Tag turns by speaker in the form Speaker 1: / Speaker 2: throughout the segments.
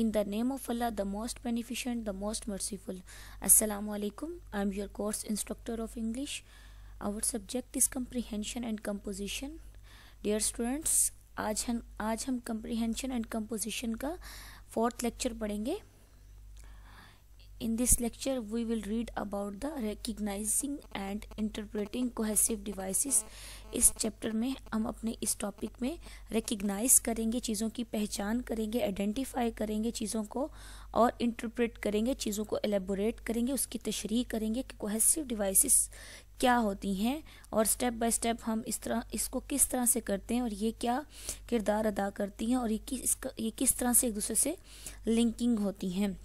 Speaker 1: In the name of Allah, the most beneficent, the most merciful. Assalamu alaikum. I am your course instructor of English. Our subject is comprehension and composition. Dear students, आज हम आज हम comprehension fourth lecture का fourth lecture पढ़ेंगे In this lecture, we will read about the recognizing and interpreting cohesive devices. इस chapter में हम अपने इस टॉपिक में रिकग्नाइज करेंगे चीज़ों की पहचान करेंगे आइडेंटिफाई करेंगे चीज़ों को और इंटरप्रेट करेंगे चीज़ों को एलेबोरेट करेंगे उसकी तशरी करेंगे कि कोहेसिव डिवाइसेस क्या होती हैं और स्टेप बाय स्टेप हम इस तरह इसको किस तरह से करते हैं और ये क्या किरदार अदा करती हैं और ये किस ये किस तरह से एक दूसरे से लिंकिंग होती हैं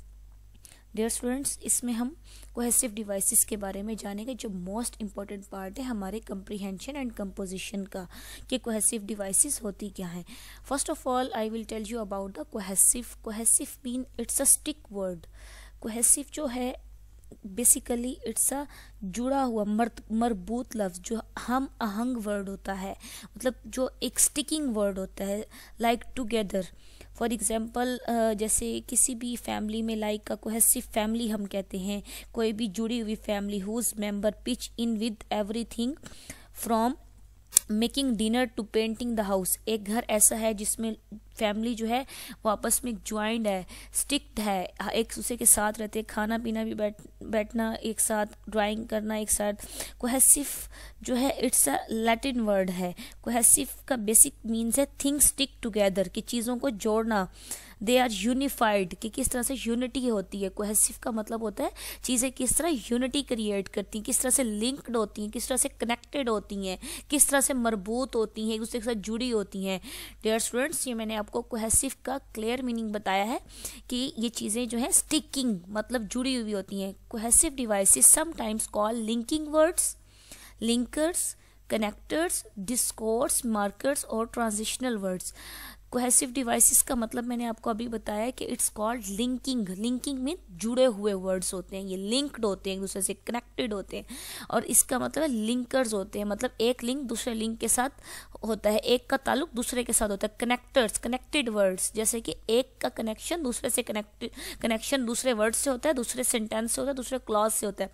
Speaker 1: डियर स्टूडेंट्स इसमें हम कोहेसिव डिवाइसेस के बारे में जानेंगे जो मोस्ट इम्पॉर्टेंट पार्ट है हमारे कंप्रीहेंशन एंड कंपोजिशन का कि कोहेसिव डिवाइसेस होती क्या हैं first of all I will tell you about the cohesive cohesive mean it's a stick word cohesive जो है बेसिकली इट्स अ जुड़ा हुआ मरबूत लफ्ज़ जो हम आहंग वर्ड होता है मतलब जो एक स्टिकिंग वर्ड होता है like like together for example uh, जैसे किसी भी फैमिली में लाइक का कोहेसिव फैमिली हम कहते हैं कोई भी जुड़ी हुई family whose member pitch in with everything from making dinner to painting the house एक घर ऐसा है जिसमें फैमिली जो है वो आपस में ज्वाइंट है स्टिक्ड है एक दूसरे के साथ रहते हैं खाना पीना भी बैठ बैठना एक साथ ड्राइंग करना एक साथ कोहसिफ जो है इट्स अ लैटिन वर्ड है कोहसिफ का बेसिक मीन्स है थिंग स्टिक टुगेदर कि चीज़ों को जोड़ना दे आर यूनिफाइड कि किस तरह से यूनिटी होती है कोहेसिव का मतलब होता है चीज़ें किस तरह यूनिटी क्रिएट करती हैं किस तरह से लिंक्ड होती हैं किस तरह से कनेक्टेड होती हैं किस तरह से मरबूत होती हैं एक दूसरे के साथ जुड़ी होती हैं डेयर स्टूडेंट्स ये मैंने आपको कोहेसिव का क्लियर मीनिंग बताया है कि ये चीज़ें जो है स्टिकिंग मतलब जुड़ी हुई होती हैं cohesive device sometimes call linking words linkers connectors discourse markers और ट्रांजिशनल वर्ड्स कोहेसिव डिवाइसिस का मतलब मैंने आपको अभी बताया कि इट्स कॉल्ड लिंकिंग लिंकिंग में जुड़े हुए वर्ड्स होते हैं ये लिंक्ड होते हैं एक दूसरे से कनेक्टेड होते हैं और इसका मतलब लिंकर्स होते हैं मतलब एक लिंक दूसरे लिंक के साथ होता है एक का ताल्लुक दूसरे के साथ होता है कनेक्टर्स कनेक्टेड वर्ड्स जैसे कि एक का कनेक्शन दूसरे से कनेक्ट कनेक्शन दूसरे वर्ड से होता है दूसरे सेंटेंस से होता है दूसरे क्लॉज से होता है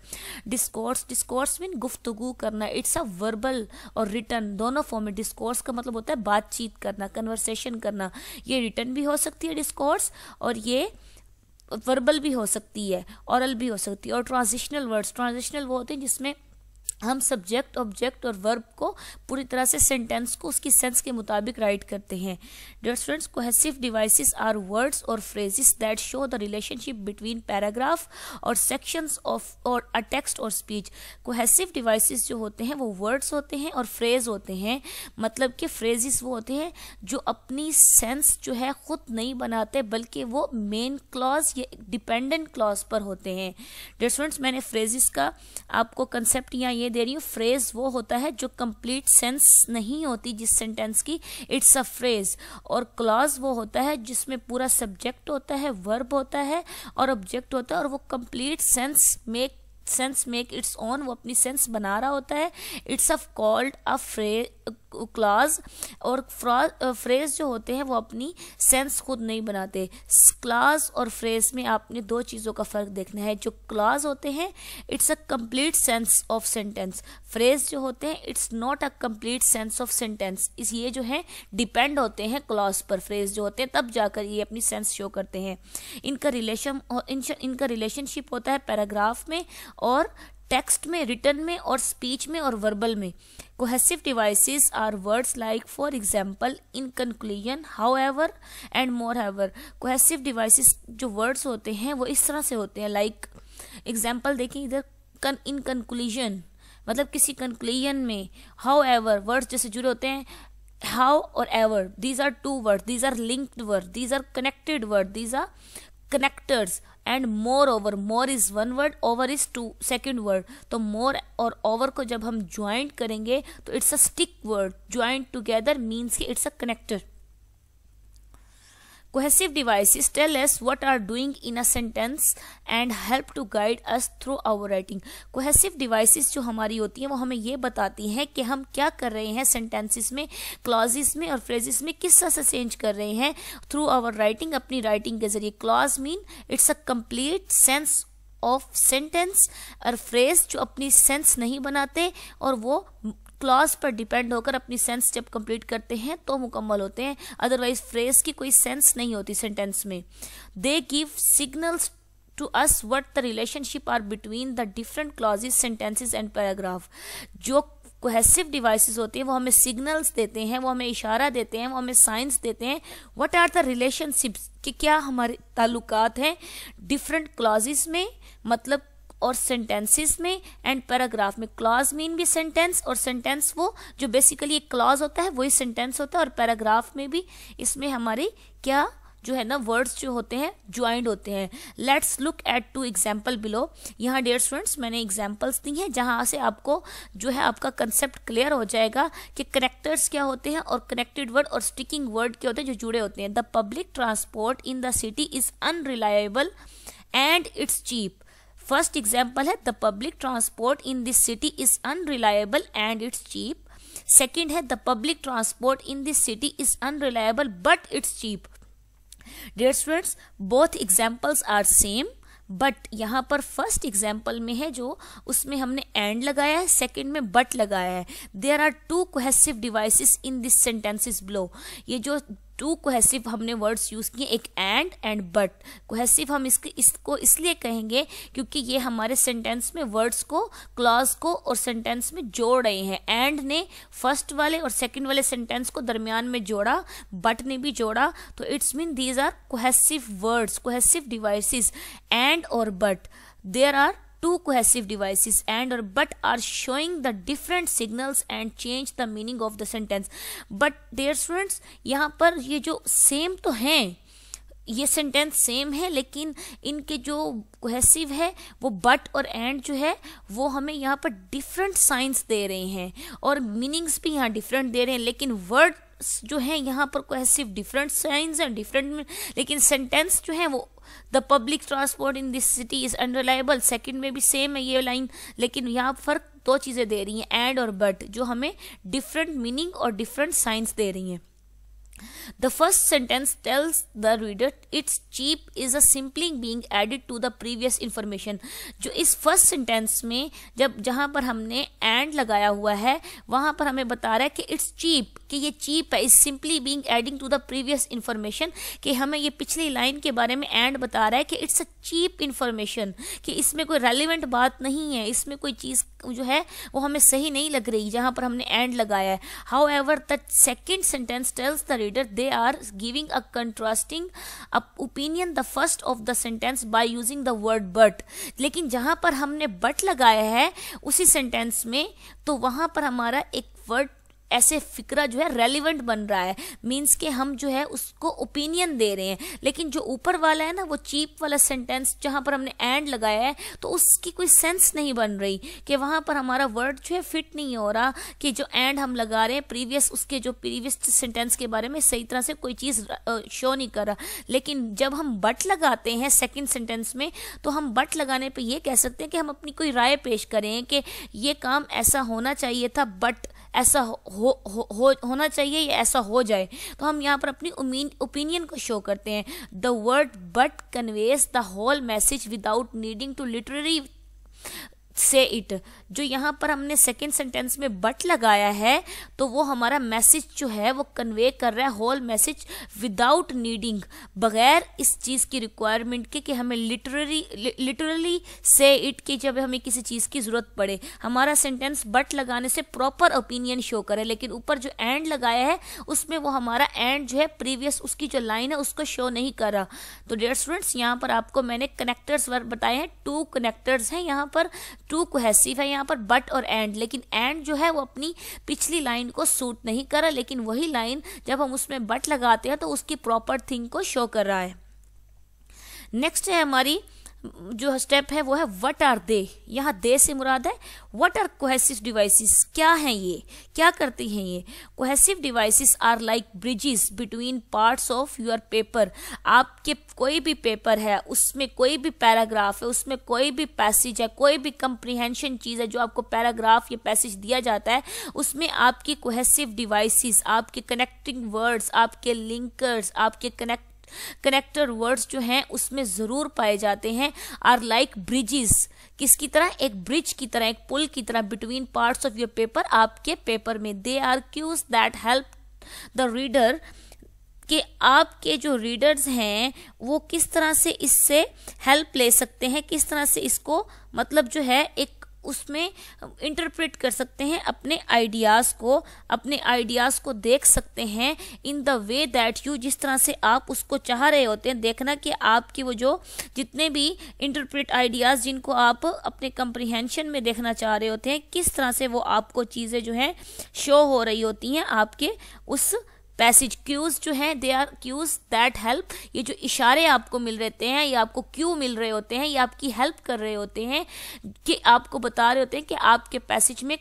Speaker 1: डिस्कोर्स डिस्कोर्स मीन गुफ्तगु करना इट्स अ वर्बल और रिटर्न दोनों फॉर्म में डिस्कोर्स का मतलब होता है बातचीत करना कन्वर्सेशन करना ये रिटर्न भी हो सकती है डिस्कोर्स और ये वर्बल भी हो सकती है औरल भी हो सकती है और ट्रांजिशनल वर्ड्स ट्रांजिशनल वो होते हैं जिसमें हम सब्जेक्ट ऑब्जेक्ट और वर्ब को पूरी तरह से सेंटेंस को उसकी सेंस के मुताबिक राइट करते हैं dear students cohesive devices are words और phrases that show the relationship between paragraph और सेक्शंस ऑफ और अ टेक्स्ट और स्पीच कोहेसिव डिवाइसेस जो होते हैं वो वर्ड्स होते हैं और फ्रेज होते हैं मतलब कि फ्रेजिस वो होते हैं जो अपनी सेंस जो है खुद नहीं बनाते बल्कि वो मेन क्लॉज या डिपेंडेंट क्लॉज पर होते हैं डियर मैंने फ्रेजिस का आपको कंसेप्ट या ये लिए दे रही हूँ फ्रेज वो होता है जो कंप्लीट सेंस नहीं होती जिस सेंटेंस की इट्स अ फ्रेज और क्लॉज वो होता है जिसमें पूरा सब्जेक्ट होता है वर्ब होता है और ऑब्जेक्ट होता है और वो complete sense make sense make its own वो अपनी सेंस बना रहा होता है इट्स अफ कॉल्ड अ फ्रे क्लाज और फ्रेज जो होते हैं वो अपनी सेंस खुद नहीं बनाते क्लाज और फ्रेज में आपने दो चीज़ों का फ़र्क देखना है जो क्लाज होते हैं it's a complete sense of sentence phrase जो होते हैं it's not a complete sense of sentence इस ये जो है डिपेंड होते हैं क्लाज पर फ्रेज जो होते हैं तब जाकर ये अपनी सेंस शो करते हैं इनका रिलेशन इनका रिलेशनशिप होता है पैराग्राफ में और टेक्स्ट में रिटर्न में और स्पीच में और वर्बल में cohesive devices are words like for example in conclusion however and moreover cohesive devices जो वर्ड्स होते हैं वो इस तरह से होते हैं लाइक like, एग्जाम्पल देखें इधर कन इन कंक्लूजन मतलब किसी कंक्लूजन में हाउ एवर वर्ड्स जैसे जुड़े होते हैं हाउ और ever these are two word these are linked word these are connected word these are connectors and more over more is one word over is two second word तो more और over को जब हम joint करेंगे तो it's a stick word joint together means कि it's a connector Cohesive devices tell us what are doing in a sentence and help to guide us through our writing. Cohesive devices जो हमारी होती हैं वो हमें ये बताती हैं कि हम क्या कर रहे हैं sentences में clauses में और phrases में किस तरह से change कर रहे हैं through our writing अपनी writing के जरिए clause mean it's a complete sense of sentence और फ्रेज जो अपनी सेंस नहीं बनाते और वो क्लॉज पर डिपेंड होकर अपनी सेंस जब कंप्लीट करते हैं तो मुकम्मल होते हैं अदरवाइज फ्रेज की कोई सेंस नहीं होती सेंटेंस में they give signals to us what the relationship are between the different clauses sentences and paragraph जो कोहेसिव डिवाइसेस होते हैं वो हमें सिग्नल्स देते हैं वो हमें इशारा देते हैं वो हमें साइंस देते हैं व्हाट आर द रिलेशनशिप्स कि क्या हमारे ताल्लुकात हैं डिफरेंट क्लॉजेस में मतलब और सेंटेंसेस में एंड पैराग्राफ में क्लॉज मीन भी सेंटेंस और सेंटेंस वो जो बेसिकली एक क्लॉज होता है वही सेंटेंस होता है और पैराग्राफ में भी इसमें हमारे क्या जो है ना वर्ड्स जो होते हैं ज्वाइंट होते हैं let's look at two example below यहाँ डेयर स्टूडेंट्स मैंने एग्जाम्पल्स दी हैं जहाँ से आपको जो है आपका कंसेप्ट क्लियर हो जाएगा कि करेक्टर्स क्या होते हैं और कनेक्टेड वर्ड और स्टिकिंग वर्ड क्या होते हैं जो जुड़े होते हैं the public transport in the city is unreliable and it's cheap first example है the public transport in this city is unreliable and it's cheap second है the public transport in this city is unreliable but it's cheap dear students both examples are same but यहाँ पर first example में है जो उसमें हमने and लगाया है सेकेंड में बट लगाया है there are two cohesive devices in this sentences below ये जो टू कोहेसिव हमने वर्ड्स यूज़ किए एक एंड एंड बट कोहेसिव हम इसके इसको इसलिए कहेंगे क्योंकि ये हमारे सेंटेंस में वर्ड्स को क्लॉज को और सेंटेंस में जोड़ रहे हैं एंड ने फर्स्ट वाले और सेकेंड वाले सेंटेंस को दरमियान में जोड़ा बट ने भी जोड़ा तो it's mean these are cohesive words cohesive devices and और but there are two cohesive devices and or but are showing the different signals and change the meaning of the sentence but dear students यहाँ पर ये जो same तो हैं ये sentence same है लेकिन इनके जो कोहेसिव है वो बट और एंड जो है वो हमें यहाँ पर डिफरेंट साइंस दे रहे हैं और मीनिंग्स भी यहाँ डिफरेंट दे रहे हैं लेकिन वर्ड जो है यहाँ पर सिर्फ डिफरेंट साइंस एंड डिफरेंट लेकिन सेंटेंस जो है वो the public transport in this city is unreliable second में भी सेम है ये लाइन लेकिन यहाँ फर्क दो चीज़ें दे रही हैं एंड और बट जो हमें डिफरेंट मीनिंग और डिफरेंट साइंस दे रही हैं The first sentence tells the reader it's cheap is a simply being added to the previous information जो इस first sentence में जब जहाँ पर हमने and लगाया हुआ है वहाँ पर हमें बता रहा है कि its चीप कि ये चीप है is simply being adding to the previous information कि हमें ये पिछली लाइन के बारे में एंड बता रहा है कि इट्स अ चीप इन्फॉर्मेशन कि इसमें कोई रेलिवेंट बात नहीं है इसमें कोई चीज़ जो है वो हमें सही नहीं लग रही जहाँ पर हमने एंड लगाया है however the second sentence tells the reader they are giving a contrasting opinion the first of the sentence by using the word but लेकिन जहां पर हमने but लगाया है उसी सेंटेंस में तो वहां पर हमारा एक वर्ड ऐसे फिक्रा जो है रेलिवेंट बन रहा है मीन्स कि हम जो है उसको ओपिनियन दे रहे हैं लेकिन जो ऊपर वाला है ना वो चीप वाला सेंटेंस जहाँ पर हमने एंड लगाया है तो उसकी कोई सेंस नहीं बन रही कि वहाँ पर हमारा वर्ड जो है फिट नहीं हो रहा कि जो एंड हम लगा रहे हैं प्रीवियस उसके जो प्रीवियस सेंटेंस के बारे में सही तरह से कोई चीज़ शो नहीं कर रहा लेकिन जब हम बट लगाते हैं सेकेंड सेंटेंस में तो हम बट लगाने पर यह कह सकते हैं कि हम अपनी कोई राय पेश करें कि ये काम ऐसा होना चाहिए था बट ऐसा हो, हो, हो होना चाहिए या ऐसा हो जाए तो हम यहाँ पर अपनी ओपिनियन को शो करते हैं the word but conveys the whole message without needing to literally say it जो यहाँ पर हमने सेकेंड सेंटेंस में बट लगाया है तो वो हमारा मैसेज जो है वो कन्वे कर रहा है होल मैसेज विदाउट नीडिंग बगैर इस चीज़ की रिक्वायरमेंट के कि हमें लिटररी लिटरली से इट की जब हमें किसी चीज़ की ज़रूरत पड़े हमारा सेंटेंस बट लगाने से प्रॉपर ओपिनियन शो करे लेकिन ऊपर जो एंड लगाया है उसमें वो हमारा एंड जो है प्रीवियस उसकी जो लाइन है उसको शो नहीं कर रहा तो डेयर स्टूडेंट्स यहाँ पर आपको मैंने कनेक्टर्स बताए हैं टू कनेक्टर्स हैं यहाँ पर टू कोहेसिव है यहाँ पर बट और एंड लेकिन एंड जो है वो अपनी पिछली लाइन को सूट नहीं कर रहा लेकिन वही लाइन जब हम उसमें बट लगाते हैं तो उसकी प्रॉपर थिंग को शो कर रहा है नेक्स्ट है हमारी जो स्टेप है वो है वट आर दे यहाँ दे से मुराद है वट आर कोहेसिव डिवाइसेस क्या हैं ये क्या करती हैं ये cohesive devices are like bridges between parts of your paper आपके कोई भी पेपर है उसमें कोई भी पैराग्राफ है उसमें कोई भी पैसेज है कोई भी कंप्रीहेंशन चीज़ है जो आपको पैराग्राफ या पैसेज दिया जाता है उसमें आपकी कोहेसिव डिवाइसिस आपके कनेक्टिंग वर्ड्स आपके लिंकर्स आपके कनेक्ट कनेक्टर वर्ड्स जो हैं उसमें ज़रूर पाए जाते हैं आर लाइक ब्रिजेस किसकी तरह एक ब्रिज की तरह एक पुल की तरह between parts of your paper आपके पेपर में they are cues that help the reader कि आपके जो रीडर्स हैं वो किस तरह से इससे हेल्प ले सकते हैं किस तरह से इसको मतलब जो है एक उसमें इंटरप्रेट कर सकते हैं अपने आइडियाज़ को अपने आइडियाज़ को देख सकते हैं in the way that you जिस तरह से आप उसको चाह रहे होते हैं देखना कि आपकी वो जो जितने भी इंटरप्रेट आइडियाज़ जिनको आप अपने कंप्रीहेंशन में देखना चाह रहे होते हैं किस तरह से वो आपको चीज़ें जो हैं शो हो रही होती हैं आपके उस पैसेज क्यूज जो हैं they are cues that help ये जो इशारे आपको मिल रहते हैं या आपको क्यू मिल रहे होते हैं या आपकी हेल्प कर रहे होते हैं कि आपको बता रहे होते हैं कि आपके पैसेज में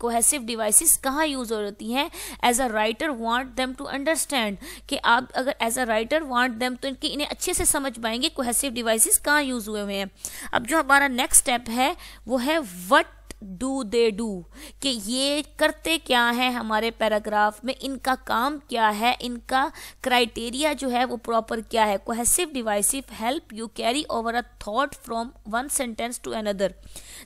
Speaker 1: कोहेसिव डिवाइसेस कहाँ यूज हो रही हैं as a writer want them to understand कि आप अगर as a writer want them तो इनकी इन्हें अच्छे से समझ पाएंगे कोहेसिव डिवाइसिस कहाँ यूज हुए हुए हैं अब जो हमारा नेक्स्ट स्टेप है वो है वट डू दे डू कि ये करते क्या हैं हमारे पैराग्राफ में इनका काम क्या है इनका क्राइटेरिया जो है वो प्रॉपर क्या है cohesive devices help you carry over a thought from one sentence to another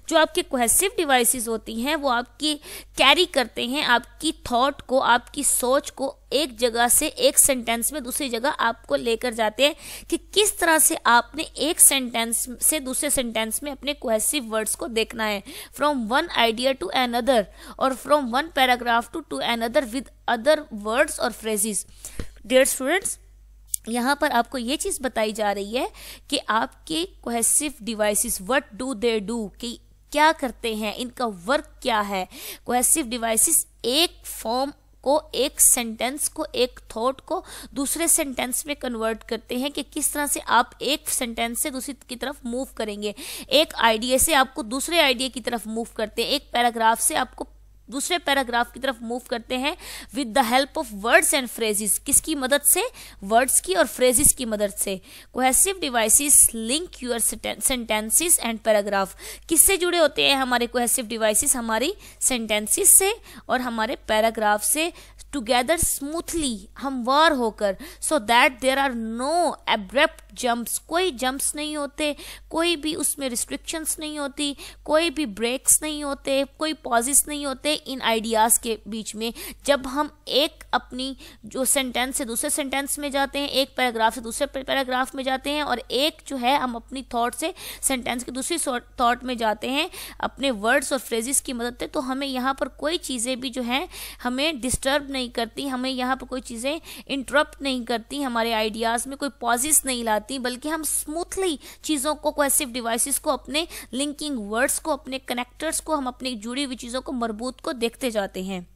Speaker 1: जो आपके कोहेसिव डिवाइसेस होती हैं वो आपकी कैरी करते हैं आपकी थॉट को आपकी सोच को एक जगह से एक सेंटेंस में दूसरी जगह आपको लेकर जाते हैं कि किस तरह से आपने एक सेंटेंस से दूसरे सेंटेंस में अपने क्वेसिव वर्ड्स को देखना है from one idea to another और from one paragraph to to another with other words और फ्रेजेस डियर स्टूडेंट्स यहाँ पर आपको ये चीज़ बताई जा रही है कि आपके cohesive devices what do they do कि क्या करते हैं इनका वर्क क्या है कोहेसिव डिवाइसेस एक फॉर्म को एक सेंटेंस को एक थॉट को दूसरे सेंटेंस में कन्वर्ट करते हैं कि किस तरह से आप एक सेंटेंस से दूसरी की तरफ मूव करेंगे एक आइडिया से आपको दूसरे आइडिया की तरफ मूव करते हैं एक पैराग्राफ से आपको दूसरे पैराग्राफ की तरफ मूव करते हैं with the help of words and phrases किसकी मदद से वर्ड्स की और फ्रेजेस की मदद से cohesive devices link your sentences and paragraph किससे जुड़े होते हैं हमारे कोहेसिव डिवाइसेस हमारी सेंटेंसेस से और हमारे पैराग्राफ से टुगेदर स्मूथली हमवार होकर so that there are no abrupt jumps कोई जम्प्स नहीं होते कोई भी उसमें रिस्ट्रिक्शंस नहीं होती कोई भी ब्रेक्स नहीं होते कोई पॉजिस नहीं होते इन आइडियाज़ के बीच में जब हम एक अपनी जो सेंटेंस से दूसरे सेंटेंस में जाते हैं एक पैराग्राफ से दूसरे पैराग्राफ में जाते हैं और एक जो है हम अपनी थाट से सेंटेंस के दूसरी थाट में जाते हैं अपने वर्ड्स और फ्रेजिस की मदद से तो हमें यहाँ पर कोई चीज़ें भी जो हैं हमें डिस्टर्ब नहीं नहीं करती हमें यहाँ पर कोई चीज़ें इंटरप्ट नहीं करती हमारे आइडियाज़ में कोई पॉजिस नहीं लाती बल्कि हम स्मूथली चीज़ों को कोसिव डिवाइसेस को अपने लिंकिंग वर्ड्स को अपने कनेक्टर्स को हम अपनी जुड़ी हुई चीज़ों को मरबूत को देखते जाते हैं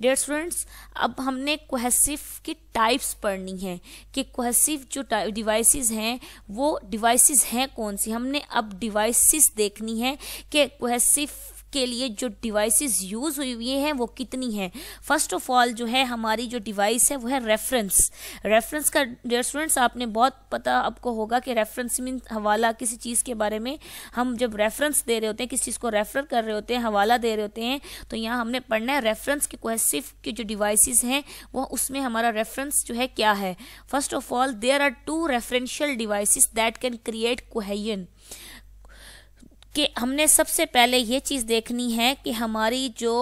Speaker 1: डेयर स्टूडेंट्स अब हमने कोहसिव की टाइप्स पढ़नी है कि कोहसिव जो डिवाइसेस हैं वो डिवाइसेस हैं कौन सी हमने अब डिवाइसेस देखनी है कि कोहसिव के लिए जो डिवाइसेस यूज़ हुई हैं वो कितनी हैं फर्स्ट ऑफ ऑल जो है हमारी जो डिवाइस है वो है रेफरेंस रेफरेंस का डेयर स्टूडेंट्स आपने बहुत पता आपको होगा कि रेफरेंस मीन हवाला किसी चीज़ के बारे में हम जब रेफरेंस दे रहे होते हैं किसी चीज़ को रेफर कर रहे होते हैं हवाला दे रहे होते हैं तो यहाँ हमने पढ़ना है रेफरेंस के कोहसिफ के जो डिवाइसिस हैं वो उसमें हमारा रेफरेंस जो है क्या है first of all there are two referential devices that can create cohesion कि हमने सबसे पहले ये चीज़ देखनी है कि हमारी जो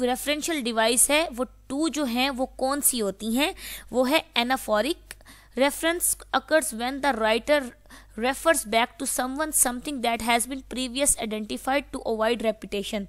Speaker 1: रेफरेंशियल डिवाइस है वो टू जो हैं वो कौन सी होती हैं वो है anaphoric reference occurs when the writer refers back to someone something that has been previous identified to avoid repetition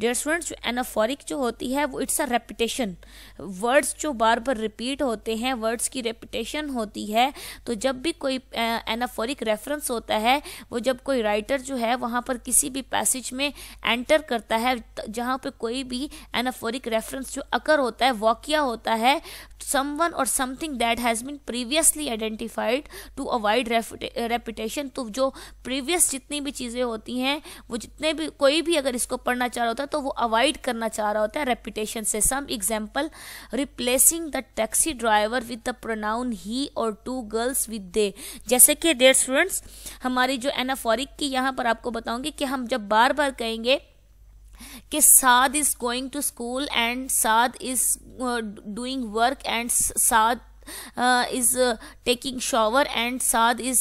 Speaker 1: dear students anaphoric जो होती है वो इट्स अ रेपिटेशन वर्ड्स जो बार बार रिपीट होते हैं वर्ड्स की रेपिटेशन होती है तो जब भी कोई एनाफोरिक रेफरेंस होता है वो जब कोई राइटर जो है वहाँ पर किसी भी पैसेज में एंटर करता है जहाँ पर कोई भी एनाफोरिक रेफरेंस जो अकर होता है वाक्य होता है समवन और something that has been previously identified to avoid repetition तो जो प्रीवियस जितनी भी चीज़ें होती हैं वो जितने भी कोई भी अगर इसको पढ़ना चाह रहा होता है तो वो अवॉइड करना चाह रहा होता है रेपिटेशन से some example replacing the taxi driver with the pronoun he और टू गर्ल्स विद दे जैसे कि डेयर स्टूडेंट्स हमारी जो एनाफोरिक की यहाँ पर आपको बताऊंगी कि हम जब बार बार कहेंगे कि Sadh is going to school and Sadh is doing work and Sadh is taking shower and Sadh is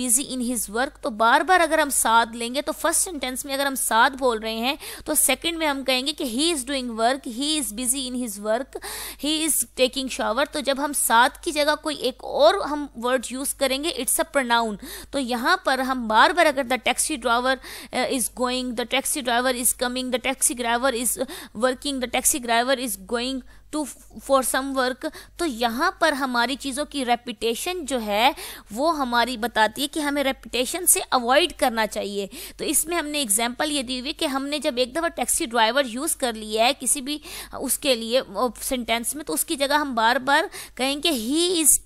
Speaker 1: busy in his work तो बार बार अगर हम साध लेंगे तो फर्स्ट सेंटेंस में अगर हम साध बोल रहे हैं तो सेकेंड में हम कहेंगे कि he is doing work he is busy in his work he is taking shower तो जब हम साध की जगह कोई एक और हम वर्ड यूज करेंगे इट्स अ प्रनाउन तो यहाँ पर हम बार बार अगर the taxi driver is going the taxi driver is coming the taxi driver is working the taxi driver is going to for some work तो यहाँ पर हमारी चीज़ों की रेपिटेशन जो है वो हमारी बताती है कि हमें रेपिटेशन से अवॉइड करना चाहिए तो इसमें हमने एग्जाम्पल ये दी हुई कि हमने जब एक दफ़ा टैक्सी ड्राइवर यूज़ कर लिया है किसी भी उसके लिए सेंटेंस में तो उसकी जगह हम बार बार कहेंगे he is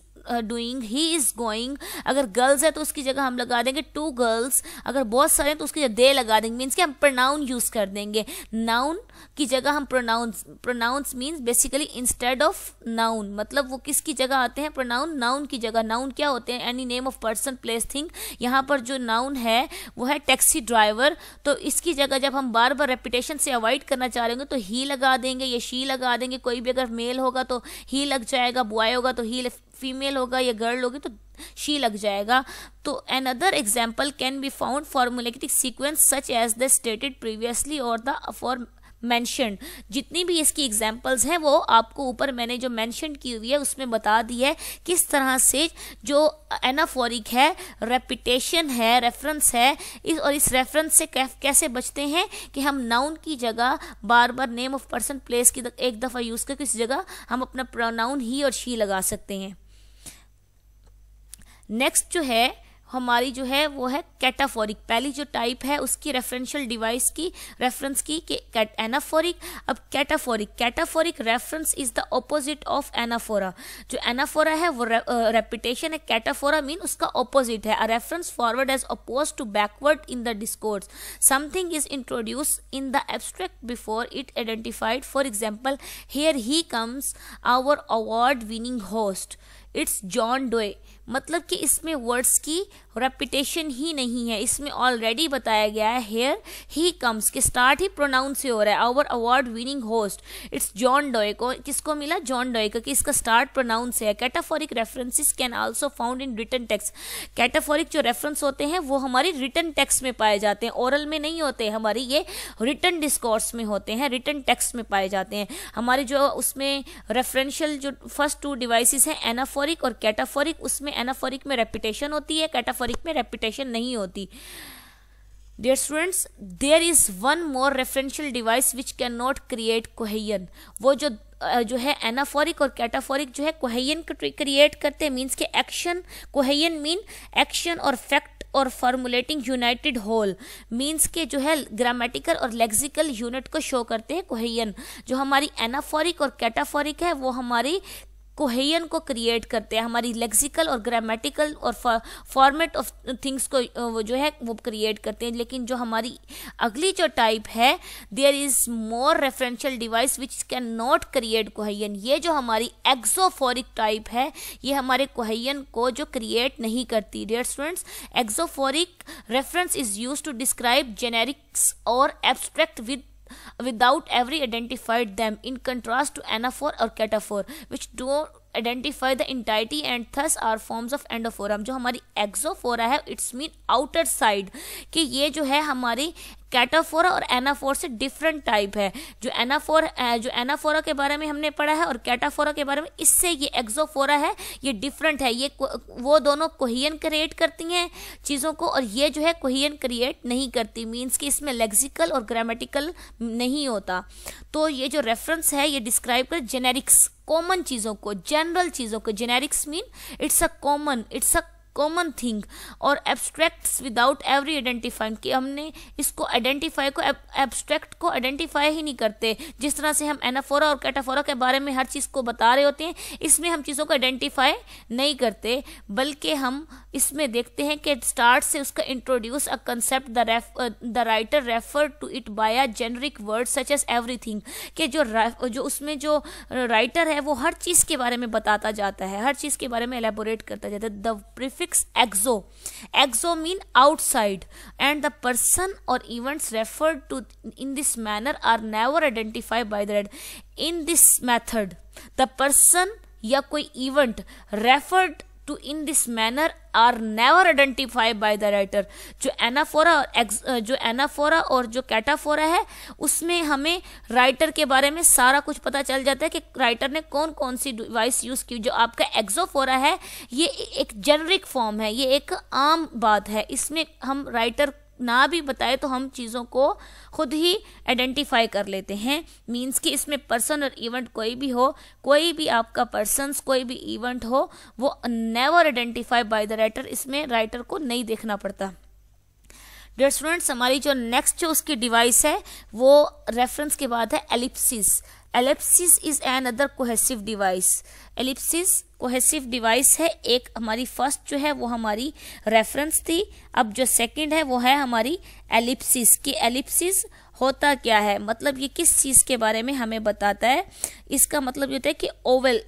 Speaker 1: doing he is going अगर गर्ल्स है तो उसकी जगह हम लगा देंगे टू गर्ल्स अगर बहुत सारे हैं तो उसकी जगह दे लगा देंगे मीन्स कि हम प्रनाउन यूज़ कर देंगे नाउन की जगह हम pronouns pronouns means basically instead of noun मतलब वो किसकी जगह आते हैं प्रोनाउन नाउन की जगह नाउन क्या होते हैं any name of person place thing यहाँ पर जो नाउन है वो है टैक्सी ड्राइवर तो इसकी जगह जब हम बार बार रेपिटेशन से अवॉइड करना चाह रहे होंगे तो ही लगा देंगे या शी लगा देंगे कोई भी अगर मेल होगा तो ही लग जाएगा बॉय होगा तो ही फीमेल होगा या गर्ल होगी तो शी लग जाएगा तो another example can be found formulaic sequence such as the stated previously और द मैंशन जितनी भी इसकी एग्जाम्पल्स हैं वो आपको ऊपर मैंने जो मैंशन की हुई है उसमें बता दी है किस तरह से जो एनाफोरिक है रेपिटेशन है रेफरेंस है इस और इस रेफरेंस से कैसे बचते हैं कि हम नाउन की जगह बार बार नेम ऑफ पर्सन प्लेस की एक दफ़ा यूज़ करके इस जगह हम अपना प्रोनाउन ही और शी लगा सकते हैं नेक्स्ट जो है हमारी जो है वो है कैटाफोरिक पहली जो टाइप है उसकी रेफरेंशियल डिवाइस की रेफरेंस की एनाफोरिक अब cataphoric cataphoric reference is the opposite of anaphora जो एनाफोरा है वो रेपिटेशन है कैटाफोरा मीन उसका ऑपोजिट है a reference forward as opposed to backward in the discourse something is introduce in the abstract before it identified for example here he comes our award winning host it's John Doe मतलब कि इसमें words की repetition ही नहीं है इसमें already बताया गया है हेयर ही कम्स के स्टार्ट ही प्रोनाउंस से हो रहा है our award winning host it's John को किसको मिला जॉन का कि इसका स्टार्ट प्रोनाउंस है cataphoric references can also found in written text cataphoric जो रेफरेंस होते हैं वो हमारी रिटर्न टेक्स में पाए जाते हैं ओरल में नहीं होते हमारी ये रिटर्न डिस्कोर्स में होते हैं रिटर्न टेक्स में पाए जाते हैं हमारे जो उसमें रेफरेंशियल जो फर्स्ट टू डिवाइसिस हैं एनाफोरिक और कैटाफोरिक उसमें एनाफोरिक में रेपिटेशन होती है कैटाफोरिक फरीक में रेपिटेशन नहीं होती students there is one more referential device which can not create cohesion वो जो जो है एनाफोरिक और कैटाफोरिक जो है कोहेयन क्रिएट करते हैं मीन्स के एक्शन कोहेयन मीन एक्शन और फैक्ट और फॉर्मुलेटिंग यूनाइटेड होल मीन्स के जो है ग्रामेटिकल और लेक्सिकल यूनिट को शो करते हैं कोहेयन जो हमारी एनाफोरिक और कैटाफोरिक है वो हमारी कोहेयन को क्रिएट करते हैं हमारी लेक्सिकल और ग्रामेटिकल और फॉर्मेट ऑफ थिंग्स को वो जो है वो क्रिएट करते हैं लेकिन जो हमारी अगली जो टाइप है there is more referential device which can not create cohesion ये जो हमारी एक्जोफोरिक टाइप है ये हमारे कोहेयन को जो क्रिएट नहीं करती dear students exophoric reference is use to describe generics और abstract with without every identified them in contrast to anaphor or cataphor which do identify the entirety and thus are forms of endophora जो हमारी exophora है it's mean outer side. कि ये जो है हमारी कैटाफोरा और एनाफोर से डिफरेंट टाइप है जो एनाफोर जो एनाफोरा के बारे में हमने पढ़ा है और कैटाफोरा के बारे में इससे ये एक्जोफोरा है ये डिफरेंट है ये वो दोनों कोहियन क्रिएट करती हैं चीज़ों को और ये जो है कोहियन क्रिएट नहीं करती मीन्स कि इसमें लेक्सिकल और ग्रामेटिकल नहीं होता तो ये जो रेफरेंस है ये डिस्क्राइब कर जेनेरिक्स कॉमन चीज़ों को जनरल चीज़ों को generics mean it's a common it's a common thing और एब्स्ट्रैक्ट्स विदाउट एवरी आइडेंटिफाइंग कि हमने इसको आइडेंटिफाई को एब्स्ट्रैक्ट को आइडेंटिफाई ही नहीं करते जिस तरह से हम एनाफोरा और कैटाफोरा के बारे में हर चीज़ को बता रहे होते हैं इसमें हम चीज़ों को आइडेंटिफाई नहीं करते बल्कि हम इसमें देखते हैं कि स्टार्ट से उसका introduce a concept the writer refer to it by a generic word such as everything के जो जो उसमें जो राइटर uh, है वो हर चीज़ के बारे में बताता जाता है हर चीज़ के बारे में एलेबोरेट करता जाता है the prefix exo exo mean outside and the person और events refer to in this manner are never identify by the read in this method the person या कोई event referred to in this manner are never identify by the writer जो anaphora uh, और जो anaphora और जो कैटाफोरा है उसमें हमें राइटर के बारे में सारा कुछ पता चल जाता है कि राइटर ने कौन कौन सी डिवाइस यूज़ की जो आपका एग्जोफोरा है ये एक जेनरिक फॉर्म है ये एक आम बात है इसमें हम राइटर ना भी बताए तो हम चीज़ों को खुद ही आइडेंटिफाई कर लेते हैं मींस कि इसमें पर्सन और इवेंट कोई भी हो कोई भी आपका पर्सन कोई भी इवेंट हो वो never identify by the writer इसमें राइटर को नहीं देखना पड़ता डेयर स्टूडेंट्स हमारी जो नेक्स्ट जो उसकी डिवाइस है वो रेफरेंस के बाद है ellipsis ellipsis is another cohesive device ellipsis cohesive device है एक हमारी फर्स्ट जो है वो हमारी रेफरेंस थी अब जो सेकंड है वो है हमारी एलिप्सिस कि एलिप्सिस होता क्या है मतलब ये किस चीज़ के बारे में हमें बताता है इसका मतलब ये होता है कि ओवल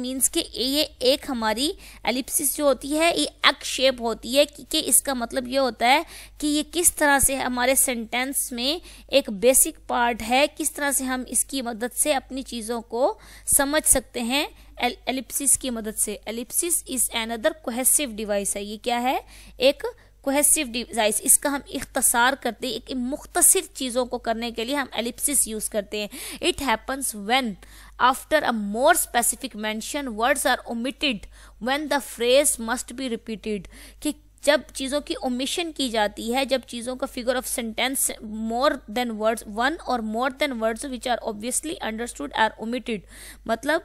Speaker 1: मीन्स कि ये एक हमारी एलिप्सिस जो होती है ये एग शेप होती है कि, कि इसका मतलब ये होता है कि ये किस तरह से हमारे सेंटेंस में एक बेसिक पार्ट है किस तरह से हम इसकी मदद से अपनी चीज़ों को समझ सकते हैं एल, एलिप्सिस की मदद से ellipsis is another cohesive device है ये क्या है एक कोहेसिव डिवाइस इसका हम इख्तसार करते हैं एक मुख्तर चीज़ों को करने के लिए हम एलिप्सिस यूज़ करते हैं it happens when after a more specific mention words are omitted when the phrase must be repeated कि जब चीज़ों की ओमिशन की जाती है जब चीज़ों का figure of sentence more than words one और more than words which are obviously understood are omitted मतलब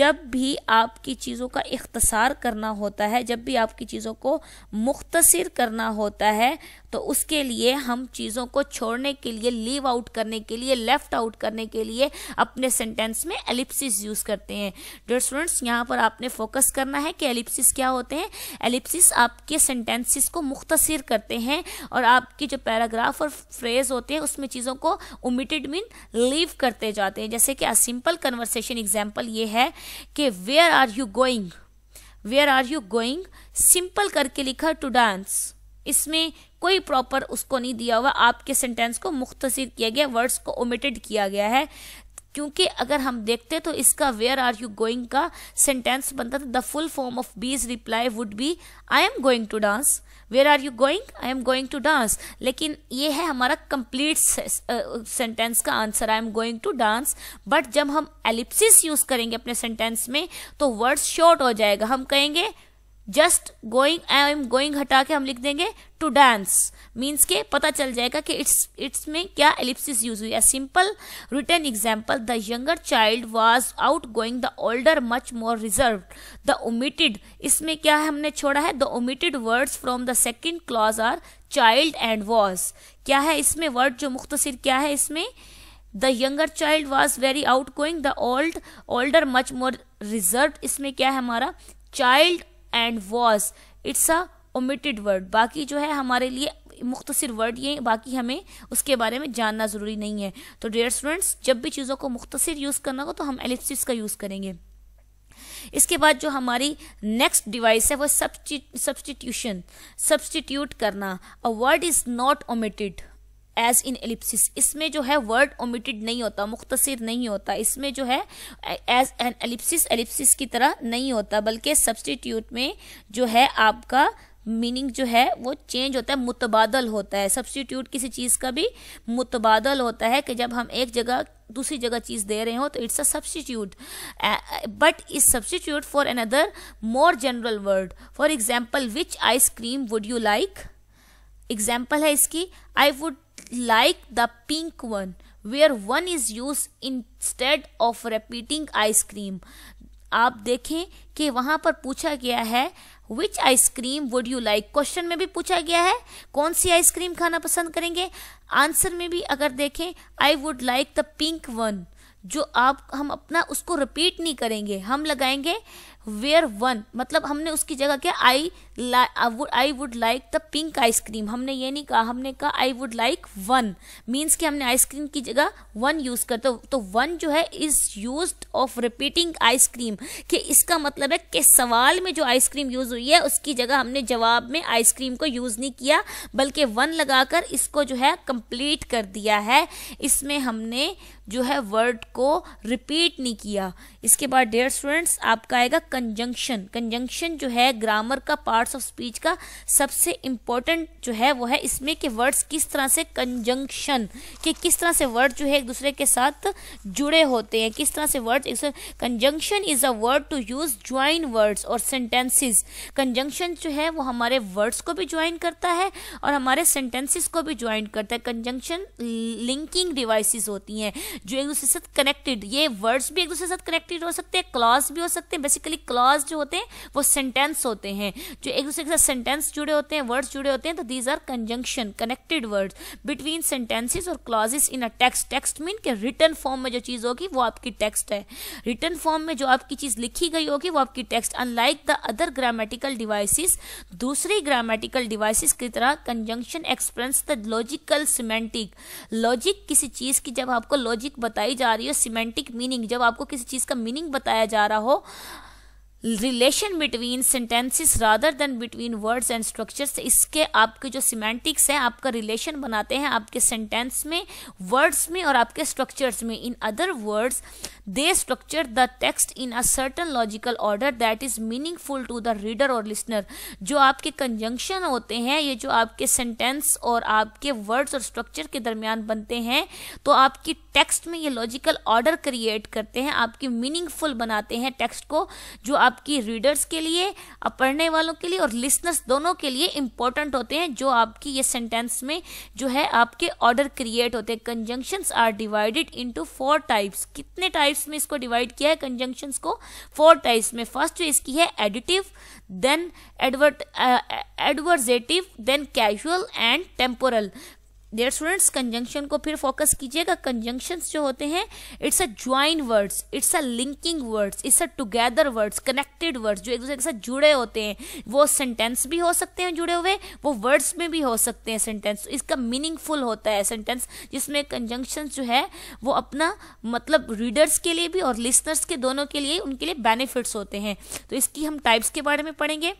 Speaker 1: जब भी आपकी चीज़ों का इख्तसार करना होता है जब भी आपकी चीज़ों को मुख्तसर करना होता है तो उसके लिए हम चीज़ों को छोड़ने के लिए लीव आउट करने के लिए लेफ्ट आउट करने के लिए अपने सेंटेंस में एलिप्सिस यूज़ करते हैं डर स्टूडेंट्स यहाँ पर आपने फोकस करना है कि एलिप्सिस क्या होते हैं एलिप्सिस आपके सेंटेंसिस को मुख्तसर करते हैं और आपके जो पैराग्राफ और फ्रेज होते हैं उसमें चीज़ों को ओमिटेड मीन लीव करते जाते हैं जैसे कि सिंपल कन्वर्सेशन एग्जाम्पल ये है कि where are you going where are you going simple करके लिखा टू डांस इसमें कोई प्रॉपर उसको नहीं दिया हुआ आपके सेंटेंस को मुख्तसर किया गया वर्ड्स को ओमिटेड किया गया है क्योंकि अगर हम देखते तो इसका वेयर आर यू गोइंग का सेंटेंस बनता था the full form of these reply would be I am going to dance where are you going I am going to dance लेकिन ये है हमारा कंप्लीट सेंटेंस का answer I am going to dance but जब हम Ellipsis use करेंगे अपने sentence में तो वर्ड शॉर्ट हो जाएगा हम कहेंगे just going I am going हटा के हम लिख देंगे टू डांस मीन्स के पता चल जाएगा कि इट्स इट्स में क्या एलिप्सिस यूज हुई है simple written example the younger child was outgoing the older much more reserved the omitted इसमें क्या है हमने छोड़ा है the omitted words from the second clause are child and was क्या है इसमें वर्ड जो मुख्तसर क्या है इसमें the younger child was very outgoing the old older much more reserved इसमें क्या है हमारा child and was it's a omitted word बाकी जो है हमारे लिए मुख्तर वर्ड ये बाकी हमें उसके बारे में जानना ज़रूरी नहीं है तो डेयर स्टूडेंट्स जब भी चीज़ों को मुख्तर यूज़ करना हो तो हम एलिप्सिस का यूज़ करेंगे इसके बाद जो हमारी नेक्स्ट डिवाइस है वो सब्सटीट्यूशन सब्सटीट्यूट करना a word is not omitted as in ellipsis इसमें जो है वर्ड ओमिटेड नहीं होता मुख्तसर नहीं होता इसमें जो है एज एन एलिप्सिस एलिप्सिस की तरह नहीं होता बल्कि सब्सटीट्यूट में जो है आपका मीनिंग जो है वो चेंज होता है मुतबादल होता है सब्सटीट्यूट किसी चीज़ का भी मुतबादल होता है कि जब हम एक जगह दूसरी जगह चीज़ दे रहे हो तो it's a substitute but is substitute for another more general word for example which ice cream would you like example है इसकी I would like the pink one where one is use instead of repeating ice cream आप देखें कि वहां पर पूछा गया है which ice cream would you like question में भी पूछा गया है कौन सी आइसक्रीम खाना पसंद करेंगे आंसर में भी अगर देखें I would like the pink one जो आप हम अपना उसको रिपीट नहीं करेंगे हम लगाएंगे वेयर वन मतलब हमने उसकी जगह क्या I I would like the pink ice cream हमने ये नहीं कहा हमने कहा I would like one means कि हमने आइसक्रीम की जगह वन यूज करते तो वन तो जो है is use of repeating ice cream कि इसका मतलब है कि सवाल में जो आइसक्रीम यूज हुई है उसकी जगह हमने जवाब में आइसक्रीम को यूज नहीं किया बल्कि वन लगाकर इसको जो है कंप्लीट कर दिया है इसमें हमने जो है वर्ड को रिपीट नहीं किया इसके बाद डेयर स्टूडेंट्स आपका आएगा कंजंक्शन कंजंक्शन जो है ग्रामर का पार्ट्स ऑफ स्पीच का सबसे इम्पोर्टेंट जो है वो है इसमें कि वर्ड्स किस तरह से कंजंक्शन कि किस तरह से वर्ड जो है एक दूसरे के साथ जुड़े होते हैं किस तरह से word conjunction is a word to use join words और सेंटेंसेस कंजंक्शन जो है वो हमारे वर्ड्स को भी ज्वाइन करता है और हमारे सेंटेंसेस को भी ज्वाइन करता है कंजंक्शन लिंकिंग डिवाइसेस होती हैं जो एक दूसरे के साथ कनेक्टेड ये वर्ड्स भी एक दूसरे के साथ कनेक्टेड हो सकते हैं क्लॉज भी हो सकते हैं बेसिकली क्लॉज जो होते हैं वो सेंटेंस होते हैं जो एक दूसरे के साथ सेंटेंस जुड़े होते हैं वर्ड्स जुड़े होते हैं तो these are conjunction connected words between sentences और clauses in a text text mean के रिटर्न फॉर्म में जो चीज़ होगी वो आपकी टेक्स्ट है रिटर्न फॉर्म में जो आपकी चीज़ लिखी गई होगी वो आपकी text unlike the other grammatical devices दूसरी ग्रामेटिकल डिवाइसिस की तरह conjunction express the logical semantic logic किसी चीज़ की जब आपको लॉजिक बताई जा रही हो सिमेंटिक मीनिंग जब आपको किसी चीज़ का मीनिंग बताया जा रहा हो relation between sentences rather than between words and structures इसके आपके जो सिमेंटिक्स हैं आपका रिलेशन बनाते हैं आपके सेंटेंस में वर्ड्स में और आपके स्ट्रक्चर्स में in other words They structure the text in a logical order that is is meaningful to the reader or listener. जो आपके कंजंक्शन होते हैं ये जो आपके सेंटेंस और आपके वर्ड्स और स्ट्रक्चर के दरमियान बनते हैं तो आपकी टेक्स्ट में ये लॉजिकल ऑर्डर क्रिएट करते हैं आपकी मीनिंगफुल बनाते हैं टेक्स्ट को जो आपकी रीडर्स के लिए पढ़ने वालों के लिए और लिसनर्स दोनों के लिए इंपॉर्टेंट होते हैं जो आपकी ये सेंटेंस में जो है आपके ऑर्डर क्रिएट होते हैं conjunctions are divided into four types कितने टाइप्स टाइप्स में इसको डिवाइड किया है कंजंक्शन को फोर टाइप्स में फर्स्ट इसकी है additive then advert adversative then casual and temporal dear students conjunction को फिर फोकस कीजिएगा कंजंक्शंस जो होते हैं it's a join words it's a linking words it's a together words connected words जो एक दूसरे के साथ जुड़े होते हैं वो सेंटेंस भी हो सकते हैं जुड़े हुए वो वर्ड्स में भी हो सकते हैं सेंटेंस तो इसका मीनिंगफुल होता है सेंटेंस जिसमें कंजंक्शन जो है वो अपना मतलब रीडर्स के लिए भी और लिसनर्स के दोनों के लिए उनके लिए बेनिफिट्स होते हैं तो इसकी हम टाइप्स के बारे में पढ़ेंगे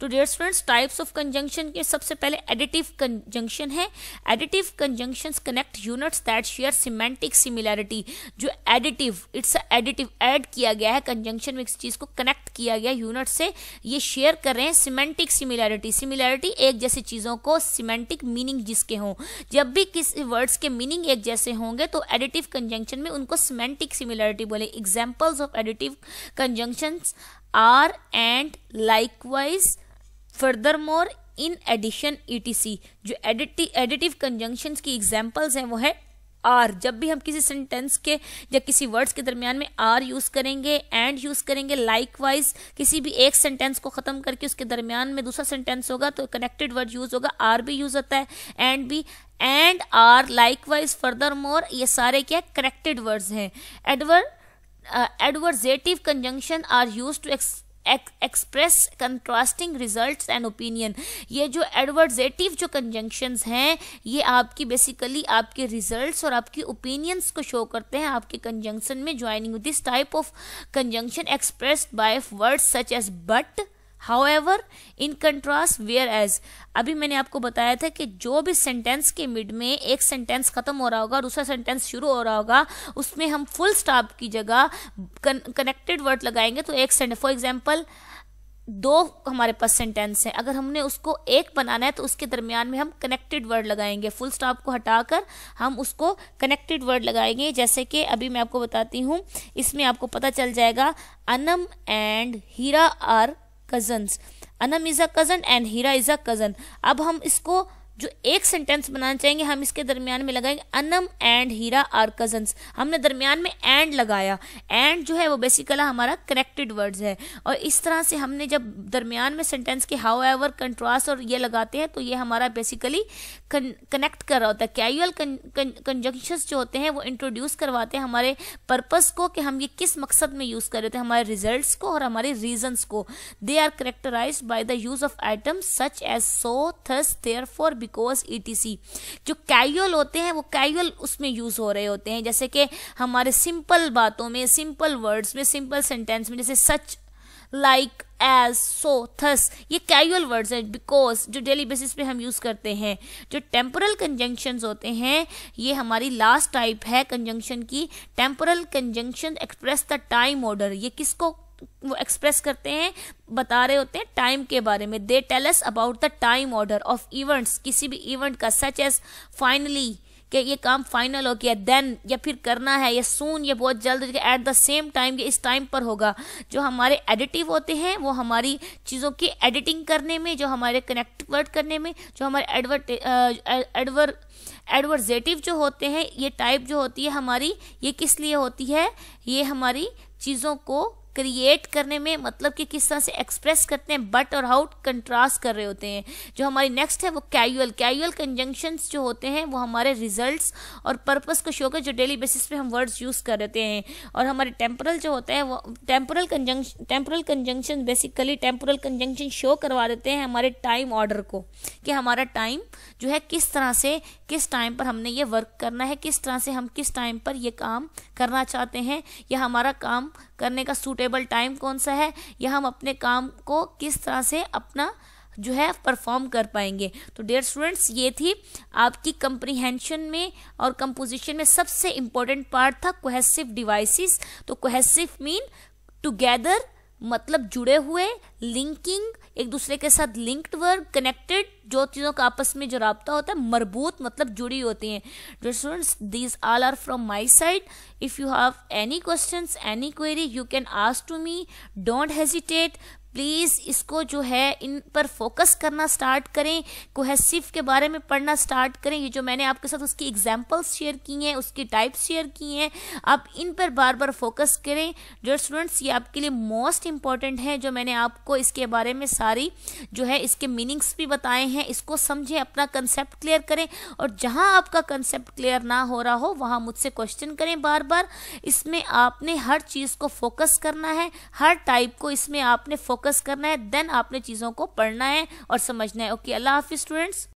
Speaker 1: तो dear students types of conjunction के सबसे पहले एडिटिव कंजंक्शन है additive conjunction connect units that share semantic similarity जो एडिटिव इट्स एडिटिव एड किया गया है कंजंक्शन में इस चीज को कनेक्ट किया गया यूनिट से ये शेयर कर रहे हैं सिमेंटिक सिमिलैरिटी सिमिलैरिटी एक जैसी चीजों को सिमेंटिक मीनिंग जिसके हों जब भी किसी वर्ड्स के मीनिंग एक जैसे होंगे तो एडिटिव कंजंक्शन में उनको सिमेंटिक सिमिलैरिटी बोले examples of additive conjunctions are and likewise furthermore in addition etc जो एडिटिव कंजंक्शन की एग्जाम्पल्स हैं वो है आर जब भी हम किसी सेंटेंस के या किसी वर्ड्स के दरमियान में आर यूज करेंगे एंड यूज करेंगे लाइक वाइज किसी भी एक सेंटेंस को खत्म करके उसके दरमियान में दूसरा सेंटेंस होगा तो कनेक्टेड वर्ड यूज होगा आर भी यूज होता है एंड भी and or likewise furthermore ये सारे क्या कनेक्टेड वर्ड्स हैं adver adversative conjunction are use to ex express contrasting result and opinion ये जो एडवर्जेटिव जो कंजंक्शंस हैं ये आपकी बेसिकली आपके रिजल्ट्स और आपकी ओपिनियंस को शो करते हैं आपके कंजंक्शन में joining this type of conjunction express by words such as but however in contrast whereas अभी मैंने आपको बताया था कि जो भी सेंटेंस के मिड में एक सेंटेंस खत्म हो रहा होगा दूसरा सेंटेंस शुरू हो रहा होगा उसमें हम फुल स्टॉप की जगह कनेक्टेड वर्ड लगाएंगे तो एक सेंटेंस फॉर एग्जाम्पल दो हमारे पास सेंटेंस है अगर हमने उसको एक बनाना है तो उसके दरमियान में हम कनेक्टेड वर्ड लगाएंगे फुल स्टॉप को हटाकर हम उसको कनेक्टेड वर्ड लगाएंगे जैसे कि अभी मैं आपको बताती हूँ इसमें आपको पता चल जाएगा Anam and Hira are cousins Anam is a cousin and Hira is a cousin अब हम इसको जो एक सेंटेंस बनाना चाहेंगे हम इसके दरमियान में लगाएंगे Anam and Hira are cousins हमने दरमियान में एंड लगाया एंड जो है वो बेसिकला हमारा करेक्टेड वर्ड्स है और इस तरह से हमने जब दरमियान में सेंटेंस के हाउ एवर कंट्रास्ट और ये लगाते हैं तो ये हमारा बेसिकली कनेक्ट कर रहा होता है कैजुअल कंजंक्शंस जो होते हैं वो इंट्रोड्यूस करवाते हैं हमारे पर्पस को कि हम ये किस मकसद में यूज़ कर रहे थे हमारे रिजल्ट्स को और हमारे रीजंस को they are characterize by the use of item such as so thus therefore because ई जो कैजुअल होते हैं वो कैजुअल उसमें यूज़ हो रहे होते हैं जैसे कि हमारे सिंपल बातों में सिंपल वर्ड्स में सिंपल सेंटेंस में जैसे such like as so thus ये कैजुअल वर्ड्स हैं बिकॉज जो डेली बेसिस पे हम यूज़ करते हैं जो टेम्पोरल कंजंक्शंस होते हैं ये हमारी लास्ट टाइप है कंजंक्शन की temporal conjunction express the time order ये किसको वो एक्सप्रेस करते हैं बता रहे होते हैं टाइम के बारे में they tell us about the time order of events किसी भी इवेंट का सच एज फाइनली कि ये काम फाइनल हो गया देन या फिर करना है या सून या बहुत जल्द एट द सेम टाइम ये इस टाइम पर होगा जो हमारे एडिटिव होते हैं वो हमारी चीज़ों की एडिटिंग करने में जो हमारे कनेक्ट वर्ड करने में जो हमारे एडवर एडवर्जेटिव जो होते हैं ये टाइप जो होती है हमारी ये किस लिए होती है ये हमारी चीज़ों को क्रिएट करने में मतलब कि किस तरह से एक्सप्रेस करते हैं बट और हाउट कंट्रास्ट कर रहे होते हैं जो हमारी नेक्स्ट है वो कैजुअल कैजुअल कंजंक्शंस जो होते हैं वो हमारे रिजल्ट्स और पर्पस को शो कर जो डेली बेसिस पे हम वर्ड्स यूज़ कर देते हैं और हमारे टेम्परल जो होता है वो temporal conjunction temporal conjunction basically temporal conjunction show करवा देते हैं हमारे टाइम ऑर्डर को कि हमारा टाइम जो है किस तरह से किस टाइम पर हमने ये वर्क करना है किस तरह से हम किस टाइम पर ये काम करना चाहते हैं या हमारा काम करने का सूटेबल टाइम कौन सा है या हम अपने काम को किस तरह से अपना जो है परफॉर्म कर पाएंगे तो डेयर स्टूडेंट्स ये थी आपकी कंप्रीहेंशन में और कंपोजिशन में सबसे इम्पोर्टेंट पार्ट था कोहेसिव डिवाइसेस तो कोहेसिव मीन टुगेदर मतलब जुड़े हुए लिंकिंग एक दूसरे के साथ लिंक्ड वर कनेक्टेड जो चीज़ों का आपस में जो रबता होता है मरबूत मतलब जुड़ी होती हैं जो students these all are from my side if you have any question any query you can ask to me don't hesitate please इसको जो है इन पर फोकस करना स्टार्ट करें कोहेसिव के बारे में पढ़ना स्टार्ट करें ये जो मैंने आपके साथ उसकी एग्जाम्पल्स शेयर की हैं उसकी टाइप्स शेयर की हैं आप इन पर बार बार फोकस करें जो स्टूडेंट्स ये आपके लिए मोस्ट इम्पॉर्टेंट हैं जो मैंने आपको इसके बारे में सारी जो है इसके मीनिंग्स भी बताए हैं इसको समझें अपना कंसेप्ट क्लियर करें और जहाँ आपका कंसेप्ट क्लियर ना हो रहा हो वहाँ मुझसे क्वेश्चन करें बार बार इसमें आपने हर चीज़ को फोकस करना है हर टाइप को इसमें आपने फोकस फोकस करना है देन आपने चीज़ों को पढ़ना है और समझना है ओके अल्लाह हाफिज़ स्टूडेंट्स